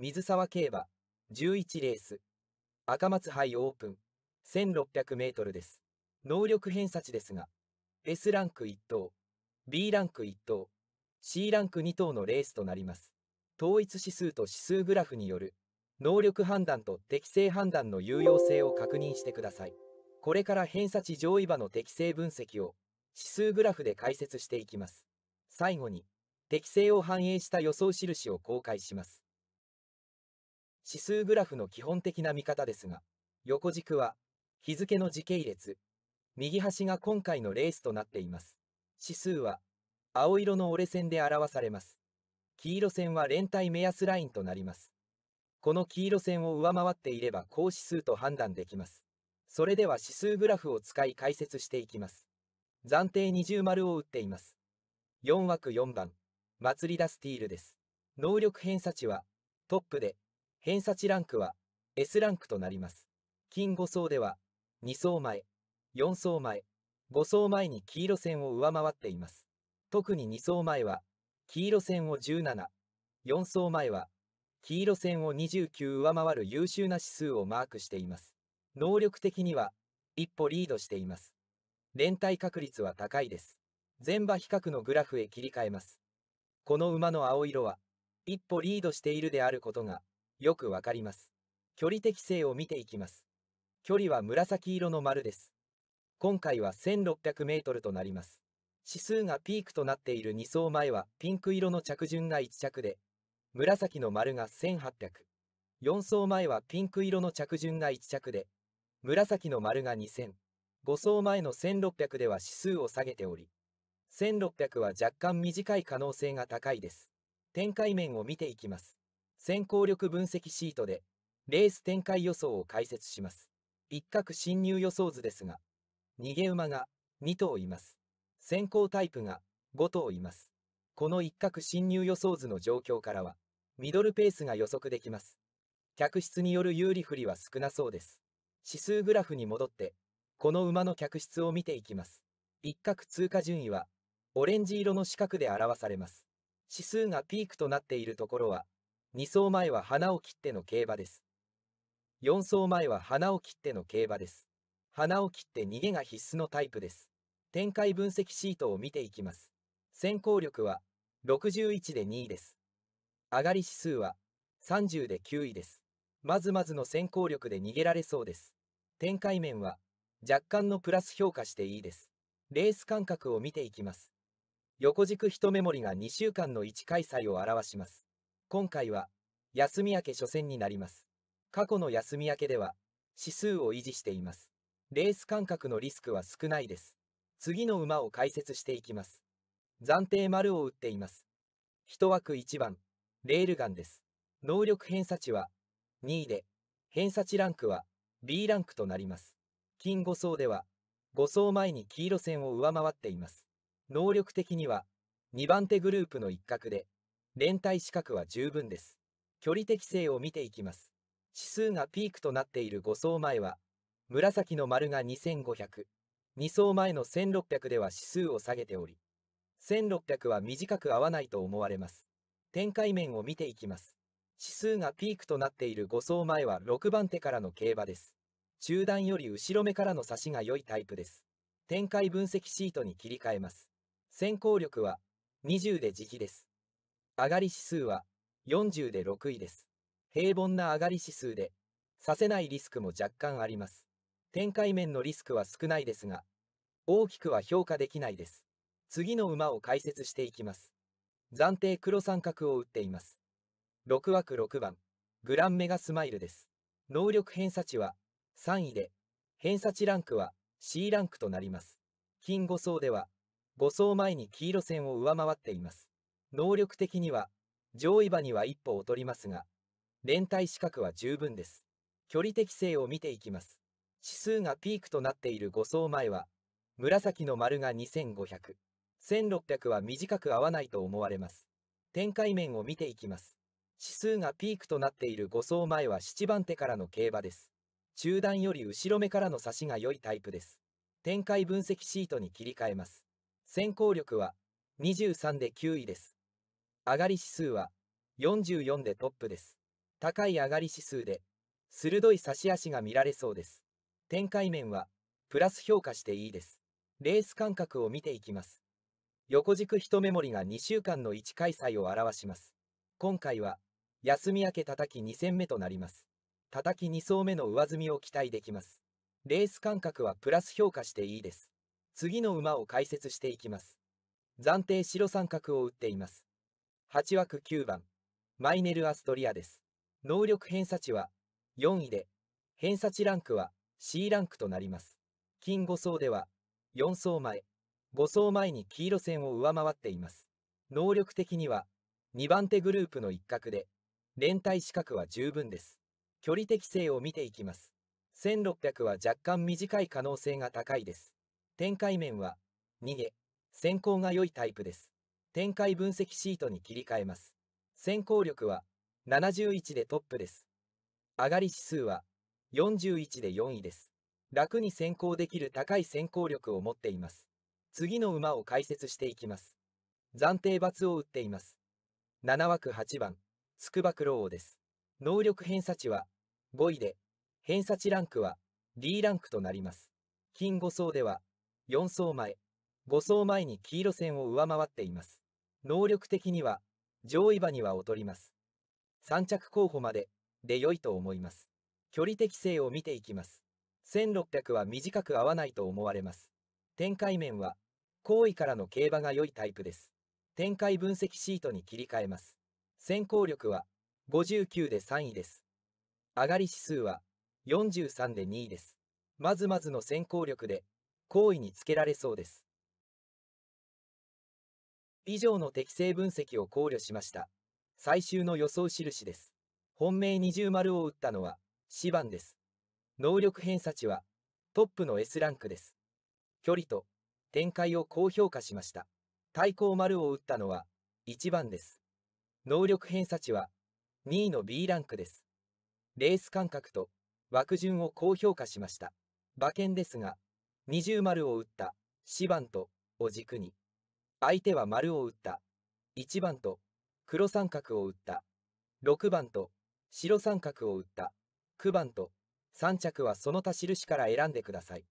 水沢競馬、11レース、赤松杯オープン、1600メートルです。能力偏差値ですが、S ランク1等、B ランク1等、C ランク2等のレースとなります。統一指数と指数グラフによる、能力判断と適正判断の有用性を確認してください。これから偏差値上位馬の適正分析を、指数グラフで解説していきます。最後に、適正を反映した予想印を公開します。指数グラフの基本的な見方ですが、横軸は日付の時系列、右端が今回のレースとなっています。指数は青色の折れ線で表されます。黄色線は連帯目安ラインとなります。この黄色線を上回っていれば高指数と判断できます。それでは指数グラフを使い解説していきます。暫定二重丸を打っています。4枠4番、祭りダスティールです。能力偏差値はトップで偏差値ランクは S ランクとなります。金5層では2層前、4層前、5層前に黄色線を上回っています。特に2層前は黄色線を17、4層前は黄色線を29上回る優秀な指数をマークしています。能力的には一歩リードしています。連帯確率は高いです。全場比較のグラフへ切り替えます。この馬の青色は一歩リードしているであることがよくわかります。距離適性を見ていきます。距離は紫色の丸です。今回は1600メートルとなります。指数がピークとなっている2層前はピンク色の着順が1着で、紫の丸が1800。4層前はピンク色の着順が1着で、紫の丸が2000。5層前の1600では指数を下げており、1600は若干短い可能性が高いです。展開面を見ていきます。先行力分析シートで、レース展開予想を解説します。一角侵入予想図ですが、逃げ馬が2頭います。先行タイプが5頭います。この一角侵入予想図の状況からは、ミドルペースが予測できます。客室による有利不利は少なそうです。指数グラフに戻って、この馬の客室を見ていきます。一角通過順位は、オレンジ色の四角で表されます。指数がピークとなっているところは、2走前は花を切っての競馬です。4走前は花を切っての競馬です。花を切って逃げが必須のタイプです。展開分析シートを見ていきます。先行力は61で2位です。上がり指数は30で9位です。まずまずの先行力で逃げられそうです。展開面は若干のプラス評価していいです。レース間隔を見ていきます。横軸一目盛りが2週間の1開催を表します。今回は、休み明け初戦になります。過去の休み明けでは、指数を維持しています。レース間隔のリスクは少ないです。次の馬を解説していきます。暫定丸を打っています。1枠1番、レールガンです。能力偏差値は2位で、偏差値ランクは B ランクとなります。金5層では、5層前に黄色線を上回っています。能力的には、2番手グループの一角で、連帯資格は十分です。距離適正を見ていきます。指数がピークとなっている5層前は、紫の丸が2500、2層前の1600では指数を下げており、1600は短く合わないと思われます。展開面を見ていきます。指数がピークとなっている5層前は6番手からの競馬です。中段より後ろ目からの差しが良いタイプです。展開分析シートに切り替えます。先行力は20で直です。上がり指数は40で6位です。平凡な上がり指数で、させないリスクも若干あります。展開面のリスクは少ないですが、大きくは評価できないです。次の馬を解説していきます。暫定黒三角を打っています。6枠6番、グランメガスマイルです。能力偏差値は3位で、偏差値ランクは C ランクとなります。金5層では、5層前に黄色線を上回っています。能力的には上位馬には一歩劣りますが、連帯資格は十分です。距離適性を見ていきます。指数がピークとなっている5層前は、紫の丸が2500、1600は短く合わないと思われます。展開面を見ていきます。指数がピークとなっている5層前は7番手からの競馬です。中段より後ろ目からの差しが良いタイプです。展開分析シートに切り替えます。先行力は23で9位です。上がり指数は44でトップです。高い上がり指数で、鋭い差し足が見られそうです。展開面は、プラス評価していいです。レース間隔を見ていきます。横軸一目盛りが2週間の1開催を表します。今回は、休み明け叩き2戦目となります。叩き2層目の上積みを期待できます。レース間隔はプラス評価していいです。次の馬を解説していきます。暫定白三角を打っています。8枠9番、マイネル・アストリアです。能力偏差値は4位で、偏差値ランクは C ランクとなります。金5層では、4層前、5層前に黄色線を上回っています。能力的には、2番手グループの一角で、連帯資格は十分です。距離適性を見ていきます。1600は若干短い可能性が高いです。展開面は、逃げ、先行が良いタイプです。展開分析シートに切り替えます。先行力は71でトップです。上がり指数は41で4位です。楽に先行できる高い先行力を持っています。次の馬を解説していきます。暫定罰を打っています。7枠8番、筑波ば九郎王です。能力偏差値は5位で、偏差値ランクは D ランクとなります。金5層では4層前、5層前に黄色線を上回っています。能力的には上位馬には劣ります。3着候補までで良いと思います。距離適性を見ていきます。1600は短く合わないと思われます。展開面は後位からの競馬が良いタイプです。展開分析シートに切り替えます。先行力は59で3位です。上がり指数は43で2位です。まずまずの先行力で、好位につけられそうです。以上の適正分析を考慮しました。最終の予想印です。本命二重丸を打ったのは、四番です。能力偏差値は、トップの S ランクです。距離と、展開を高評価しました。対抗丸を打ったのは、1番です。能力偏差値は、2位の B ランクです。レース間隔と、枠順を高評価しました。馬券ですが、二重丸を打った、四番と、お軸に、相手は丸を打った。1番と黒三角を打った。6番と白三角を打った。9番と3着はその他印から選んでください。